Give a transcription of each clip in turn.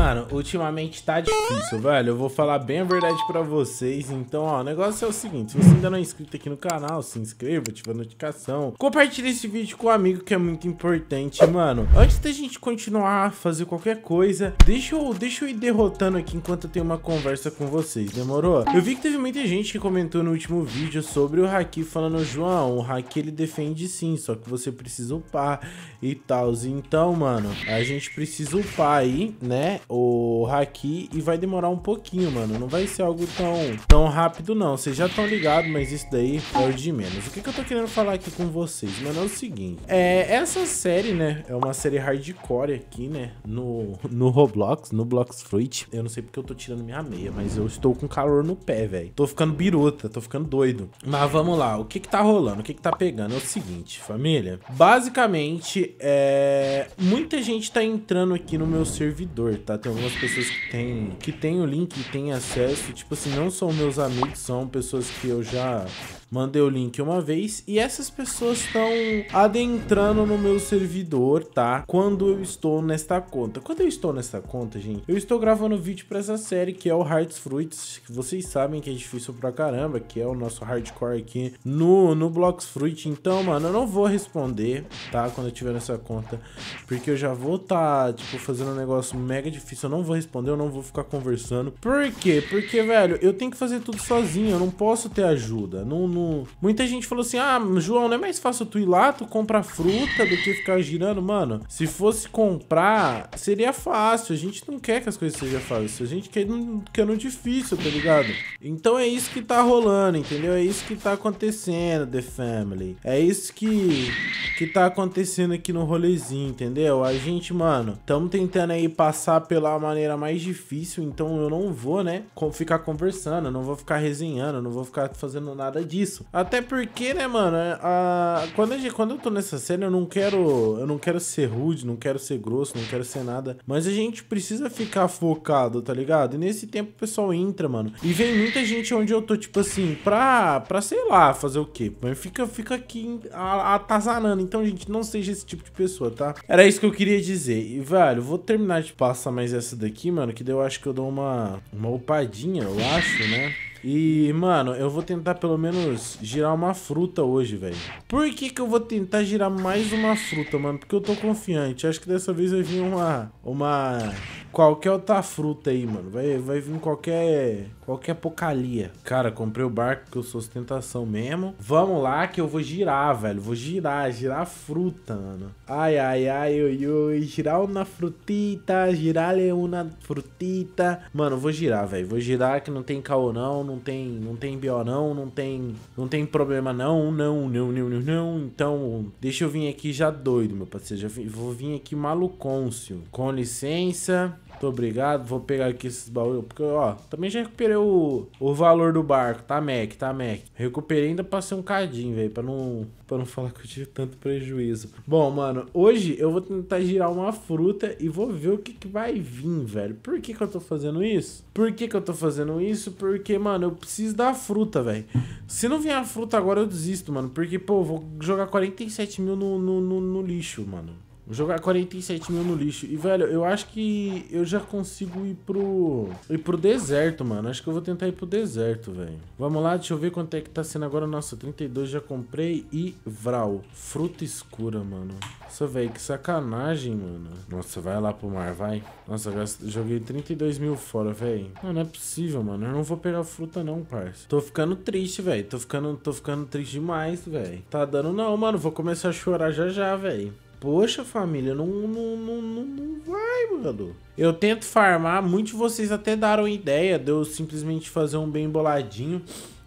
Mano, ultimamente tá difícil, velho. Eu vou falar bem a verdade pra vocês. Então, ó, o negócio é o seguinte. Se você ainda não é inscrito aqui no canal, se inscreva, ativa a notificação. Compartilhe esse vídeo com o um amigo, que é muito importante, mano. Antes da gente continuar a fazer qualquer coisa, deixa eu, deixa eu ir derrotando aqui enquanto eu tenho uma conversa com vocês, demorou? Eu vi que teve muita gente que comentou no último vídeo sobre o Haki falando, João, o Haki ele defende sim, só que você precisa upar e tal. Então, mano, a gente precisa upar aí, né? o haki e vai demorar um pouquinho, mano. Não vai ser algo tão, tão rápido, não. Vocês já estão ligados, mas isso daí é o de menos. O que, que eu tô querendo falar aqui com vocês, mano, é o seguinte. É, essa série, né, é uma série hardcore aqui, né, no, no Roblox, no Blox Fruit. Eu não sei porque eu tô tirando minha meia, mas eu estou com calor no pé, velho. Tô ficando biruta, tô ficando doido. Mas vamos lá, o que que tá rolando? O que que tá pegando? É o seguinte, família. Basicamente, é... Muita gente tá entrando aqui no meu servidor, tá? Tem algumas pessoas que têm que tem o link e têm acesso. Tipo assim, não são meus amigos, são pessoas que eu já mandei o link uma vez e essas pessoas estão adentrando no meu servidor, tá? Quando eu estou nesta conta. Quando eu estou nesta conta, gente, eu estou gravando vídeo para essa série que é o Hearts Fruits, que vocês sabem que é difícil pra caramba, que é o nosso hardcore aqui no, no Blocks Fruit. Então, mano, eu não vou responder, tá? Quando eu estiver nessa conta, porque eu já vou tá, tipo, fazendo um negócio mega difícil difícil, eu não vou responder, eu não vou ficar conversando. Por quê? Porque, velho, eu tenho que fazer tudo sozinho, eu não posso ter ajuda. Não, não... Muita gente falou assim, ah, João, não é mais fácil tu ir lá, tu comprar fruta do que ficar girando. Mano, se fosse comprar, seria fácil. A gente não quer que as coisas sejam fáceis, a gente quer no, quer no difícil, tá ligado? Então é isso que tá rolando, entendeu? É isso que tá acontecendo, The Family. É isso que, que tá acontecendo aqui no rolezinho, entendeu? A gente, mano, tamo tentando aí passar pelo pela maneira mais difícil, então eu não vou, né, ficar conversando, não vou ficar resenhando, não vou ficar fazendo nada disso. Até porque, né, mano, é, a... quando, eu, quando eu tô nessa cena, eu não quero eu não quero ser rude, não quero ser grosso, não quero ser nada, mas a gente precisa ficar focado, tá ligado? E nesse tempo o pessoal entra, mano, e vem muita gente onde eu tô, tipo assim, pra, pra sei lá, fazer o quê? Mas fica, fica aqui atazanando, então, gente, não seja esse tipo de pessoa, tá? Era isso que eu queria dizer, e, velho, vou terminar de passar mais mais essa daqui, mano, que daí eu acho que eu dou uma, uma upadinha, eu acho, né? E, mano, eu vou tentar pelo menos girar uma fruta hoje, velho. Por que que eu vou tentar girar mais uma fruta, mano? Porque eu tô confiante. Acho que dessa vez vai vir uma... Uma... Qualquer outra fruta aí, mano. Vai, vai vir qualquer... Qualquer apocalia. Cara, comprei o barco que eu sou sustentação mesmo. Vamos lá que eu vou girar, velho. Vou girar, girar fruta, mano. Ai, ai, ai, oi, oi. Girar uma frutita, girar uma frutita. Mano, vou girar, velho. Vou girar que não tem caô não não tem, não tem BO não, não tem, não tem problema não, não, não, não, não, não. Então, deixa eu vir aqui já doido, meu parceiro. Já vim, vou vir aqui malucôncio. Com licença. Muito obrigado. Vou pegar aqui esses baús. Porque, ó, também já recuperei o, o valor do barco. Tá, Mac? Tá, Mac. Recuperei ainda passei ser um cadinho, velho. Pra não, pra não falar que eu tive tanto prejuízo. Bom, mano, hoje eu vou tentar girar uma fruta e vou ver o que, que vai vir, velho. Por que, que eu tô fazendo isso? Por que, que eu tô fazendo isso? Porque, mano, eu preciso da fruta, velho. Se não vier a fruta agora, eu desisto, mano. Porque, pô, eu vou jogar 47 mil no, no, no, no lixo, mano. Vou jogar 47 mil no lixo. E, velho, eu acho que eu já consigo ir pro... Ir pro deserto, mano. Acho que eu vou tentar ir pro deserto, velho. Vamos lá, deixa eu ver quanto é que tá sendo agora. Nossa, 32 já comprei. E Vral. Fruta escura, mano. Nossa, velho, que sacanagem, mano. Nossa, vai lá pro mar, vai. Nossa, joguei 32 mil fora, velho. Não, não é possível, mano. Eu não vou pegar fruta não, parça. Tô ficando triste, velho. Tô ficando, tô ficando triste demais, velho. Tá dando não, mano. Vou começar a chorar já já, velho. Poxa, família, não, não, não, não, vai, mano. Eu tento farmar, muitos de vocês até deram ideia de eu simplesmente fazer um bem boladinho.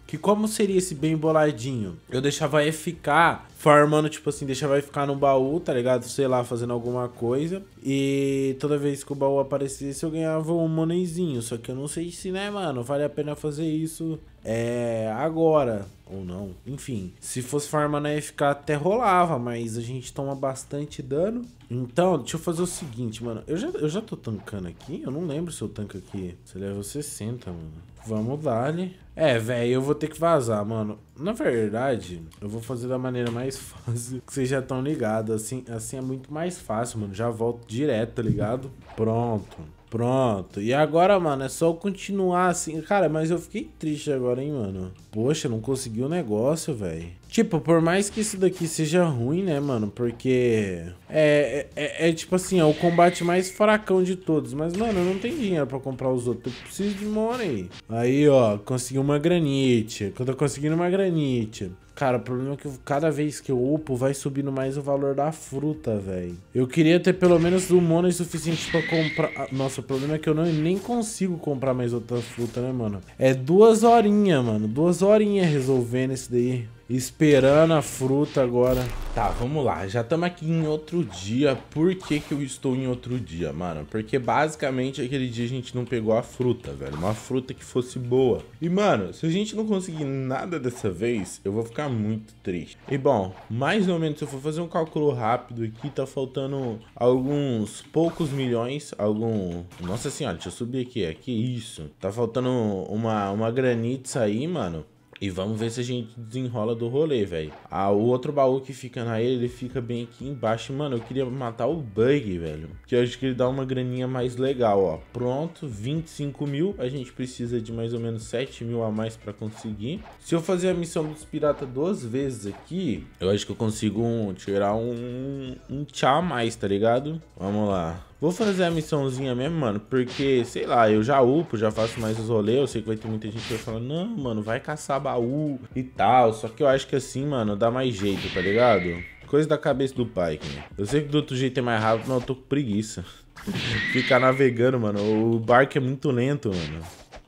Que como seria esse bem boladinho? Eu deixava FK farmando, tipo assim, deixava ficar no baú, tá ligado? Sei lá, fazendo alguma coisa. E toda vez que o baú aparecesse, eu ganhava um monezinho. Só que eu não sei se, né, mano, vale a pena fazer isso é, agora ou não. Enfim, se fosse farmar na FK até rolava, mas a gente toma bastante dano. Então, deixa eu fazer o seguinte, mano. Eu já, eu já tô tancando aqui. Eu não lembro se eu tanco aqui. Se leva 60, mano. Vamos dar ali. É, velho, eu vou ter que vazar, mano. Na verdade, eu vou fazer da maneira mais fácil. Que vocês já estão ligados. Assim, assim é muito mais fácil, mano. Já volto direto, tá ligado? Pronto. Pronto. E agora, mano, é só eu continuar assim. Cara, mas eu fiquei triste agora, hein, mano. Poxa, não consegui o um negócio, velho. Tipo, por mais que isso daqui seja ruim, né, mano? Porque é, é, é, é, tipo assim, é o combate mais fracão de todos. Mas, mano, eu não tenho dinheiro pra comprar os outros. Eu preciso de money. Aí, ó, consegui uma granite. Quando eu tô conseguindo uma granite. Cara, o problema é que cada vez que eu upo, vai subindo mais o valor da fruta, velho. Eu queria ter pelo menos um mono suficiente pra comprar... Ah, nossa, o problema é que eu não, nem consigo comprar mais outra fruta, né, mano? É duas horinhas, mano. Duas horinhas resolvendo isso daí. Esperando a fruta agora. Tá, vamos lá. Já estamos aqui em outro dia. Por que, que eu estou em outro dia, mano? Porque basicamente aquele dia a gente não pegou a fruta, velho. Uma fruta que fosse boa. E, mano, se a gente não conseguir nada dessa vez, eu vou ficar muito triste. E, bom, mais ou menos, se eu for fazer um cálculo rápido aqui, tá faltando alguns poucos milhões. Algum... Nossa senhora, deixa eu subir aqui. É, que isso. Tá faltando uma, uma granita aí, mano e vamos ver se a gente desenrola do rolê, velho. Ah, o outro baú que fica na ilha, ele fica bem aqui embaixo. Mano, eu queria matar o bug, velho. Que eu acho que ele dá uma graninha mais legal, ó. Pronto, 25 mil. A gente precisa de mais ou menos 7 mil a mais pra conseguir. Se eu fazer a missão dos piratas duas vezes aqui, eu acho que eu consigo um, tirar um, um tchau a mais, tá ligado? Vamos lá. Vou fazer a missãozinha mesmo, mano, porque, sei lá, eu já upo, já faço mais os rolês, eu sei que vai ter muita gente que vai falar, não, mano, vai caçar baú e tal, só que eu acho que assim, mano, dá mais jeito, tá ligado? Coisa da cabeça do pai, né? Eu sei que do outro jeito é mais rápido, mas eu tô com preguiça. Ficar navegando, mano, o barco é muito lento, mano.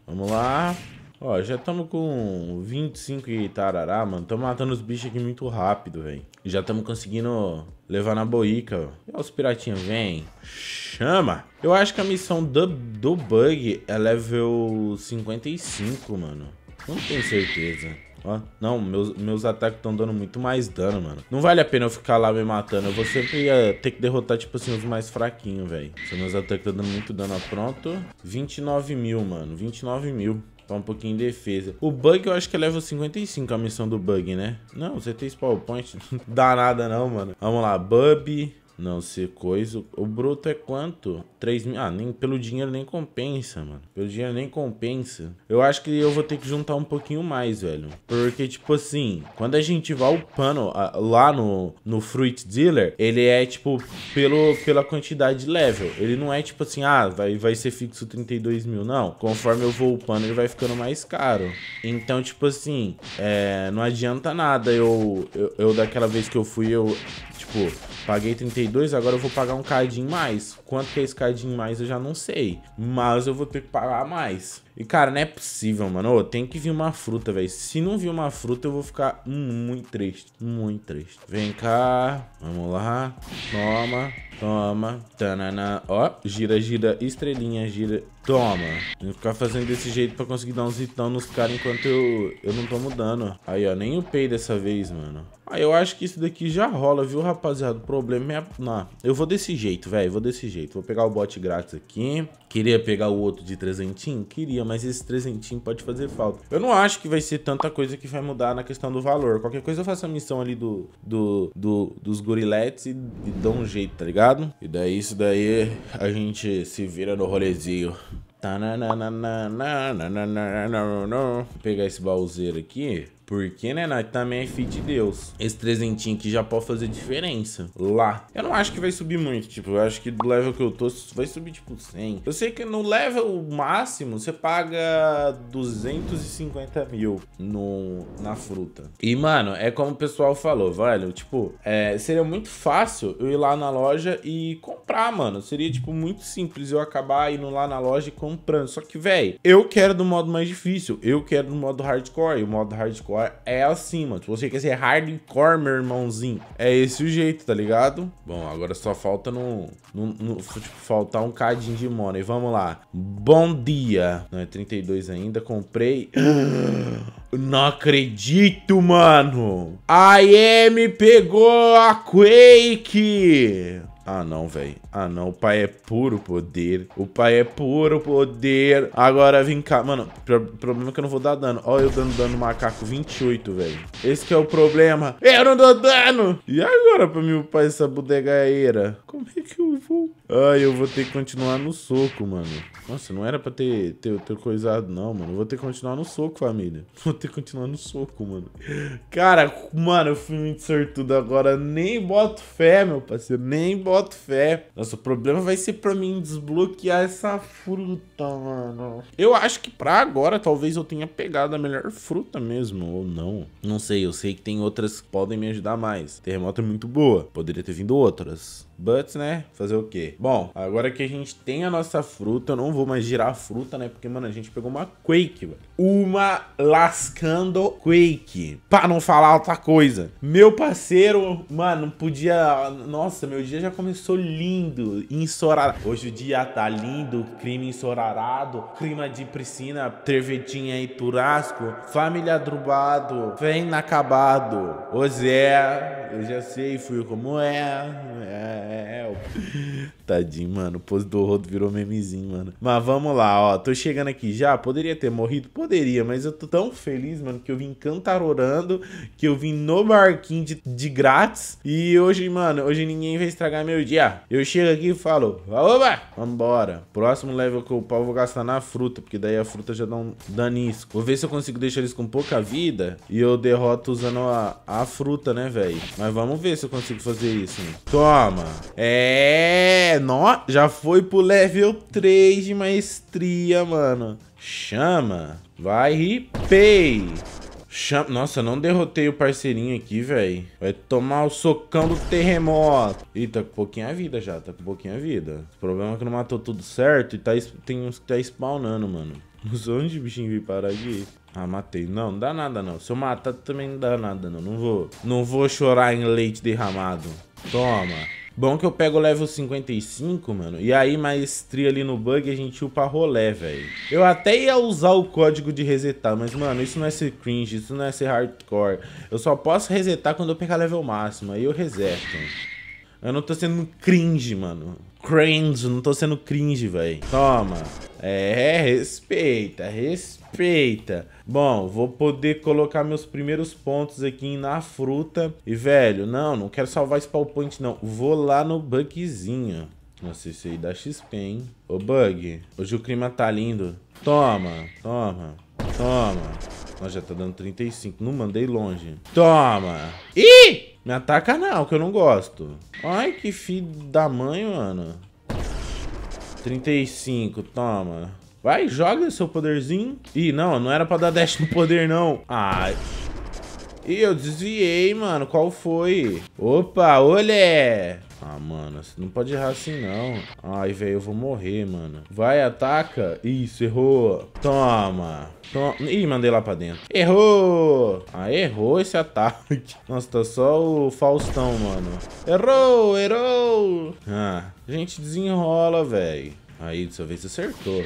Vamos lá. Ó, já estamos com 25 e tarará, mano. tamo matando os bichos aqui muito rápido, velho. Já estamos conseguindo Levar na boica. Ó, os piratinhos, vem. Chama. Eu acho que a missão do, do bug é level 55, mano. Não tenho certeza. Ó, não, meus, meus ataques estão dando muito mais dano, mano. Não vale a pena eu ficar lá me matando. Eu vou sempre eh, ter que derrotar, tipo assim, os mais fraquinhos, velho. Se meus ataques estão dando muito dano. Pronto. 29 mil, mano. 29 mil. Tá um pouquinho em defesa. O bug, eu acho que é level 55 a missão do bug, né? Não, você tem spawn point. Não dá nada não, mano. Vamos lá, Bub. Não, se coisa. O bruto é quanto? 3 mil. Ah, nem, pelo dinheiro nem compensa, mano. Pelo dinheiro nem compensa. Eu acho que eu vou ter que juntar um pouquinho mais, velho. Porque, tipo assim, quando a gente vai upando a, ah, lá no, no Fruit Dealer, ele é, tipo, pelo, pela quantidade de level. Ele não é, tipo assim, ah, vai, vai ser fixo 32 mil. Não. Conforme eu vou upando, ele vai ficando mais caro. Então, tipo assim, é, não adianta nada eu, eu, eu daquela vez que eu fui, eu Tipo, paguei 32, agora eu vou pagar um cardinho mais. Quanto que é esse cardinho mais eu já não sei, mas eu vou ter que pagar mais. E, cara, não é possível, mano. tem que vir uma fruta, velho. Se não vir uma fruta, eu vou ficar muito triste. Muito triste. Vem cá. Vamos lá. Toma. Toma. Tanana. Ó, gira, gira. Estrelinha, gira. Toma. Tem que ficar fazendo desse jeito pra conseguir dar uns hitão nos caras enquanto eu, eu não tomo dano. Aí, ó. Nem upei dessa vez, mano. Aí eu acho que isso daqui já rola, viu, rapaziada? O problema é... Não, eu vou desse jeito, velho. Vou desse jeito. Vou pegar o bot grátis aqui. Queria pegar o outro de trezentinho? Queria, mas esse trezentinho pode fazer falta. Eu não acho que vai ser tanta coisa que vai mudar na questão do valor. Qualquer coisa eu faço a missão ali do, do, do dos goriletes e, e dou um jeito, tá ligado? E daí isso daí a gente se vira no rolezinho. Vou pegar esse baúzeiro aqui. Porque, né, nós também é filho de Deus. Esse trezentinho aqui já pode fazer diferença. Lá. Eu não acho que vai subir muito, tipo, eu acho que do level que eu tô, vai subir, tipo, 100. Eu sei que no level máximo, você paga 250 mil no, na fruta. E, mano, é como o pessoal falou, velho, tipo, é, seria muito fácil eu ir lá na loja e comprar, mano. Seria, tipo, muito simples eu acabar indo lá na loja e comprando. Só que, velho, eu quero do modo mais difícil, eu quero do modo hardcore, e o modo hardcore Agora é assim, mano. Tipo Se assim, você quer ser hardcore, meu irmãozinho, é esse o jeito, tá ligado? Bom, agora só falta no... no, no tipo, faltar um cadinho de money. Vamos lá. Bom dia. Não, é 32 ainda. Comprei... Não acredito, mano. A AM pegou a Quake. Ah, não, velho. Ah, não. O pai é puro poder. O pai é puro poder. Agora vem cá. Mano, o problema é que eu não vou dar dano. Olha eu dando dano macaco 28, velho. Esse que é o problema. Eu não dou dano! E agora pra me upar essa bodegaeira? Como é que eu vou Ai, eu vou ter que continuar no soco, mano. Nossa, não era pra ter, ter, ter coisado, não, mano. Eu vou ter que continuar no soco, família. Vou ter que continuar no soco, mano. Cara, mano, eu fui muito sortudo agora. Nem boto fé, meu parceiro. Nem boto fé. Nossa, o problema vai ser pra mim desbloquear essa fruta, mano. Eu acho que pra agora, talvez eu tenha pegado a melhor fruta mesmo, ou não. Não sei, eu sei que tem outras que podem me ajudar mais. Terremoto é muito boa. Poderia ter vindo outras. But, né? Fazer o quê? Bom, agora que a gente tem a nossa fruta, eu não vou mais girar a fruta, né? Porque, mano, a gente pegou uma Quake, mano. Uma lascando Quake. Pra não falar outra coisa. Meu parceiro, mano, podia... Nossa, meu dia já começou lindo, ensorarado. Hoje o dia tá lindo, clima ensorarado, clima de piscina, trevetinha e turasco, família drubado, vem inacabado. Ô Zé, eu já sei, fui como é, é, é. é. Tadinho, mano. O pose do rodo virou memezinho, mano. Mas vamos lá, ó. Tô chegando aqui já. Poderia ter morrido? Poderia, mas eu tô tão feliz, mano, que eu vim cantarorando, que eu vim no barquinho de, de grátis. E hoje, mano, hoje ninguém vai estragar meu dia. Eu chego aqui e falo, oba, vambora. Próximo level que eu pau vou gastar na fruta, porque daí a fruta já dá um danisco. Vou ver se eu consigo deixar eles com pouca vida e eu derroto usando a, a fruta, né, velho? Mas vamos ver se eu consigo fazer isso. hein? Toma. É nó, já foi pro level 3 de maestria, mano. Chama. Vai, ripei. Chama... Nossa, não derrotei o parceirinho aqui, velho. Vai tomar o socão do terremoto. Ih, tá com pouquinha vida já, tá com pouquinha vida. O problema é que não matou tudo certo e tá, tem uns que tá spawnando, mano. Não onde o bichinho veio parar aqui. Ah, matei. Não, não dá nada não. Se eu matar também não dá nada não. Não vou, não vou chorar em leite derramado. Toma. Bom que eu pego o level 55, mano, e aí maestria ali no bug a gente upa rolé, velho. Eu até ia usar o código de resetar, mas, mano, isso não é ser cringe, isso não é ser hardcore. Eu só posso resetar quando eu pegar level máximo, aí eu reseto. Eu não tô sendo cringe, mano cringe, não tô sendo cringe, velho. Toma. É, respeita, respeita. Bom, vou poder colocar meus primeiros pontos aqui na fruta. E, velho, não, não quero salvar esse PowerPoint, não. Vou lá no bugzinho. Nossa, isso aí dá XP, hein? Ô, bug, hoje o clima tá lindo. Toma, toma, toma. Nós já tá dando 35. Não mandei longe. Toma. Ih! Me ataca não, que eu não gosto. Ai, que filho da mãe, mano. 35, toma. Vai, joga seu poderzinho. Ih, não, não era pra dar dash no poder, não. Ai... Ih, eu desviei, mano. Qual foi? Opa, olé! Ah, mano, você não pode errar assim, não. Ai, velho, eu vou morrer, mano. Vai, ataca. Isso, errou. Toma. Toma. Ih, mandei lá pra dentro. Errou. Ah, errou esse ataque. Nossa, tá só o Faustão, mano. Errou, errou. Ah, gente, desenrola, velho. Aí, dessa vez acertou.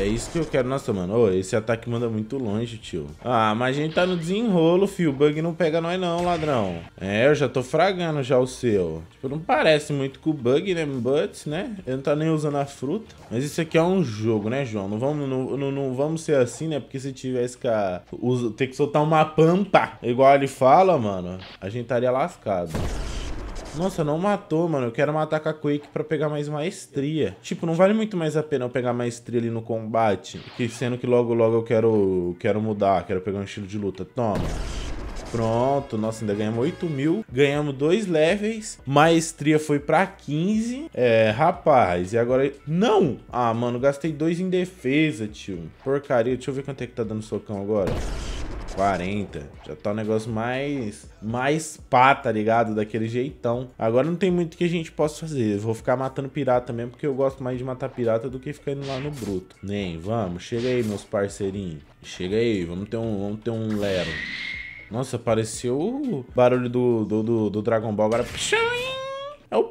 É isso que eu quero. Nossa, mano. oh, esse ataque manda muito longe, tio. Ah, mas a gente tá no desenrolo, fio. O bug não pega nós não, ladrão. É, eu já tô fragando já o seu. Tipo, não parece muito com o bug, né? But, né? Ele não tá nem usando a fruta. Mas isso aqui é um jogo, né, João? Não vamos, não, não, não vamos ser assim, né? Porque se tivesse que ter que soltar uma pampa, igual ele fala, mano, a gente estaria lascado. Nossa, não matou, mano. Eu quero matar com a Quake pra pegar mais maestria. Tipo, não vale muito mais a pena eu pegar maestria ali no combate. Que sendo que logo, logo eu quero, quero mudar. Quero pegar um estilo de luta. Toma. Pronto, nossa, ainda ganhamos 8 mil. Ganhamos dois levels. Maestria foi pra 15. É, rapaz, e agora... Não! Ah, mano, gastei dois em defesa, tio. Porcaria, deixa eu ver quanto é que tá dando socão agora. 40. Já tá um negócio mais. Mais pá, tá ligado? Daquele jeitão. Agora não tem muito que a gente possa fazer. vou ficar matando pirata mesmo, porque eu gosto mais de matar pirata do que ficar indo lá no bruto. Nem, vamos. Chega aí, meus parceirinhos. Chega aí, vamos ter um, vamos ter um lero. Nossa, apareceu o barulho do, do, do, do Dragon Ball agora. É o É o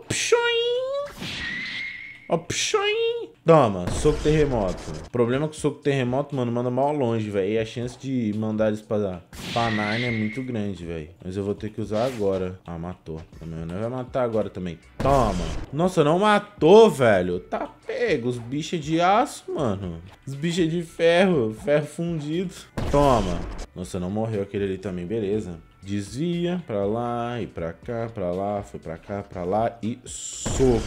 pshoim! Toma, soco terremoto. O problema é que o soco terremoto, mano, manda mal longe, velho. E a chance de mandar eles pra, pra Narnia é muito grande, velho. Mas eu vou ter que usar agora. Ah, matou. Também não vai matar agora também. Toma. Nossa, não matou, velho. Tá pego. Os bichos de aço, mano. Os bichos de ferro. Ferro fundido. Toma. Nossa, não morreu aquele ali também. Beleza. Desvia pra lá e pra cá, pra lá. Foi pra cá, pra lá e soco.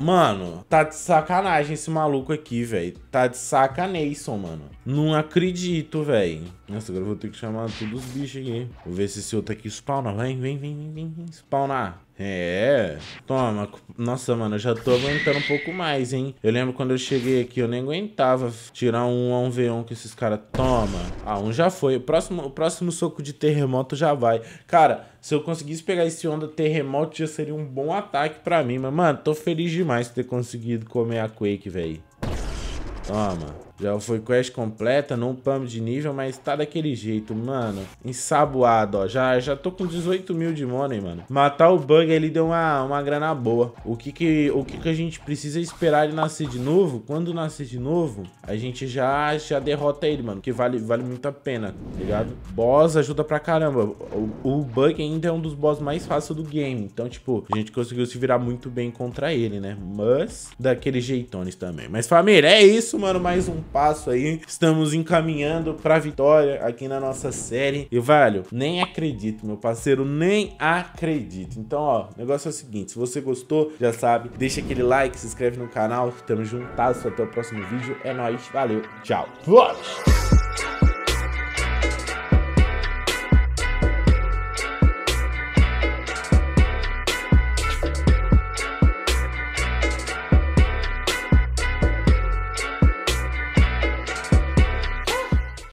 Mano, tá de sacanagem esse maluco aqui, velho. Tá de sacanagem, mano. Não acredito, velho. Nossa, agora eu vou ter que chamar todos os bichos aqui. Vou ver se esse outro aqui spawna. Vem, vem, vem, vem, vem. vem. Spawnar. É. Toma. Nossa, mano, eu já tô aguentando um pouco mais, hein? Eu lembro quando eu cheguei aqui, eu nem aguentava tirar um a um V1 que esses caras... Toma. Ah, um já foi. O próximo, o próximo soco de terremoto já vai. Cara, se eu conseguisse pegar esse onda terremoto, já seria um bom ataque pra mim. Mas, mano, tô feliz demais de ter conseguido comer a Quake, velho. Toma. Já foi quest completa, não pump de nível, mas tá daquele jeito, mano. Ensaboado, ó. Já, já tô com 18 mil de money, mano. Matar o bug, ele deu uma, uma grana boa. O que que, o que que a gente precisa esperar ele nascer de novo? Quando nascer de novo, a gente já, já derrota ele, mano. Que vale, vale muito a pena, tá ligado? Boss ajuda pra caramba. O, o bug ainda é um dos boss mais fáceis do game. Então, tipo, a gente conseguiu se virar muito bem contra ele, né? Mas, daquele jeitones também. Mas, família, é isso, mano. Mais um passo aí. Estamos encaminhando pra vitória aqui na nossa série. E, velho, nem acredito, meu parceiro, nem acredito. Então, ó, o negócio é o seguinte, se você gostou, já sabe, deixa aquele like, se inscreve no canal, tamo juntados, até o próximo vídeo. É nóis, valeu, tchau. Vamos!